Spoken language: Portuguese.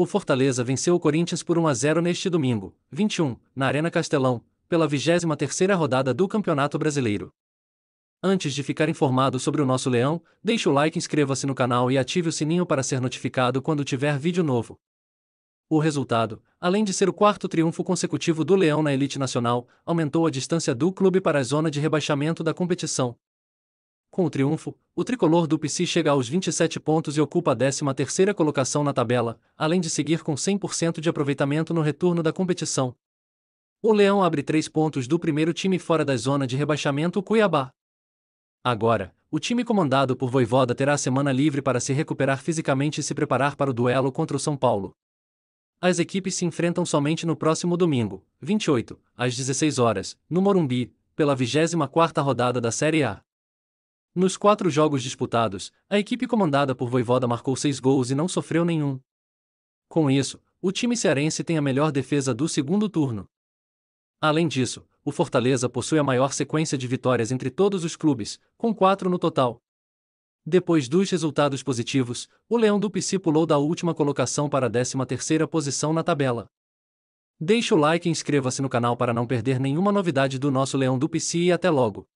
o Fortaleza venceu o Corinthians por 1 a 0 neste domingo, 21, na Arena Castelão, pela 23ª rodada do Campeonato Brasileiro. Antes de ficar informado sobre o nosso leão, deixe o like, inscreva-se no canal e ative o sininho para ser notificado quando tiver vídeo novo. O resultado, além de ser o quarto triunfo consecutivo do Leão na elite nacional, aumentou a distância do clube para a zona de rebaixamento da competição. Com o triunfo, o tricolor do PC chega aos 27 pontos e ocupa a 13ª colocação na tabela, além de seguir com 100% de aproveitamento no retorno da competição. O Leão abre 3 pontos do primeiro time fora da zona de rebaixamento Cuiabá. Agora, o time comandado por Voivoda terá a semana livre para se recuperar fisicamente e se preparar para o duelo contra o São Paulo. As equipes se enfrentam somente no próximo domingo, 28, às 16 horas, no Morumbi, pela 24ª rodada da Série A. Nos quatro jogos disputados, a equipe comandada por Voivoda marcou seis gols e não sofreu nenhum. Com isso, o time cearense tem a melhor defesa do segundo turno. Além disso, o Fortaleza possui a maior sequência de vitórias entre todos os clubes, com quatro no total. Depois dos resultados positivos, o Leão do Pici pulou da última colocação para a 13 posição na tabela. Deixe o like e inscreva-se no canal para não perder nenhuma novidade do nosso Leão do Pici e até logo!